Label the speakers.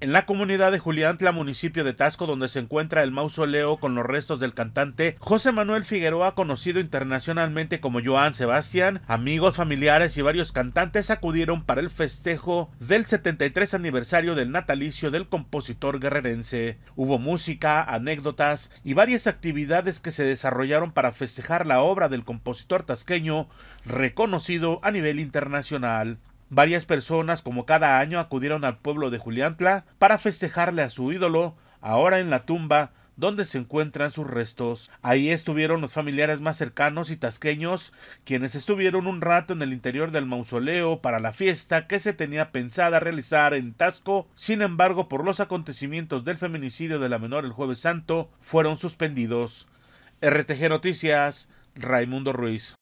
Speaker 1: En la comunidad de Juliantla, municipio de Tasco, donde se encuentra el mausoleo con los restos del cantante José Manuel Figueroa, conocido internacionalmente como Joan Sebastián, amigos, familiares y varios cantantes acudieron para el festejo del 73 aniversario del natalicio del compositor guerrerense. Hubo música, anécdotas y varias actividades que se desarrollaron para festejar la obra del compositor tasqueño, reconocido a nivel internacional. Varias personas, como cada año, acudieron al pueblo de Juliantla para festejarle a su ídolo, ahora en la tumba, donde se encuentran sus restos. Ahí estuvieron los familiares más cercanos y tasqueños, quienes estuvieron un rato en el interior del mausoleo para la fiesta que se tenía pensada realizar en Tasco. Sin embargo, por los acontecimientos del feminicidio de la menor el jueves santo, fueron suspendidos. RTG Noticias, Raimundo Ruiz.